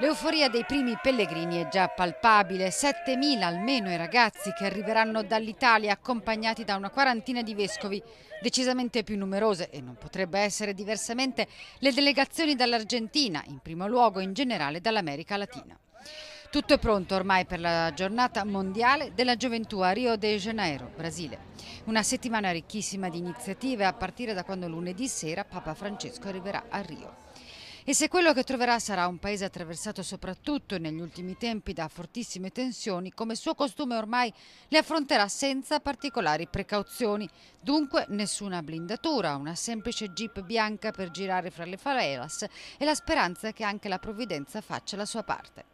L'euforia dei primi pellegrini è già palpabile, 7.000 almeno i ragazzi che arriveranno dall'Italia accompagnati da una quarantina di vescovi decisamente più numerose e non potrebbe essere diversamente le delegazioni dall'Argentina, in primo luogo in generale dall'America Latina. Tutto è pronto ormai per la giornata mondiale della gioventù a Rio de Janeiro, Brasile. Una settimana ricchissima di iniziative a partire da quando lunedì sera Papa Francesco arriverà a Rio. E se quello che troverà sarà un paese attraversato soprattutto negli ultimi tempi da fortissime tensioni, come suo costume ormai le affronterà senza particolari precauzioni. Dunque nessuna blindatura, una semplice jeep bianca per girare fra le favelas e la speranza che anche la provvidenza faccia la sua parte.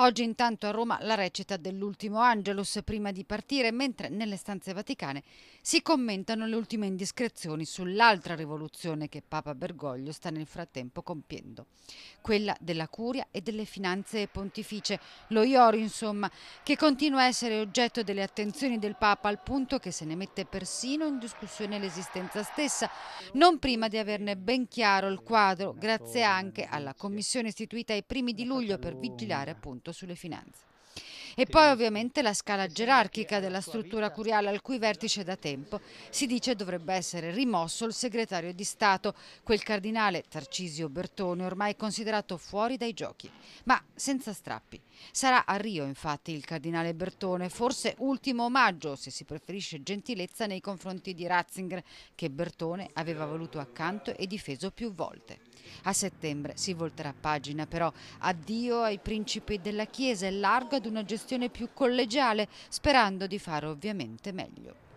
Oggi intanto a Roma la recita dell'ultimo Angelus prima di partire, mentre nelle stanze vaticane si commentano le ultime indiscrezioni sull'altra rivoluzione che Papa Bergoglio sta nel frattempo compiendo, quella della curia e delle finanze pontificie, lo Iori insomma, che continua a essere oggetto delle attenzioni del Papa al punto che se ne mette persino in discussione l'esistenza stessa, non prima di averne ben chiaro il quadro, grazie anche alla commissione istituita ai primi di luglio per vigilare appunto sulle finanze. E poi ovviamente la scala gerarchica della struttura curiale al cui vertice da tempo si dice dovrebbe essere rimosso il segretario di Stato, quel cardinale Tarcisio Bertone ormai considerato fuori dai giochi, ma senza strappi. Sarà a Rio infatti il cardinale Bertone, forse ultimo omaggio, se si preferisce gentilezza, nei confronti di Ratzinger, che Bertone aveva voluto accanto e difeso più volte. A settembre si volterà pagina però, addio ai principi della Chiesa e largo ad una gestione questione più collegiale, sperando di fare ovviamente meglio.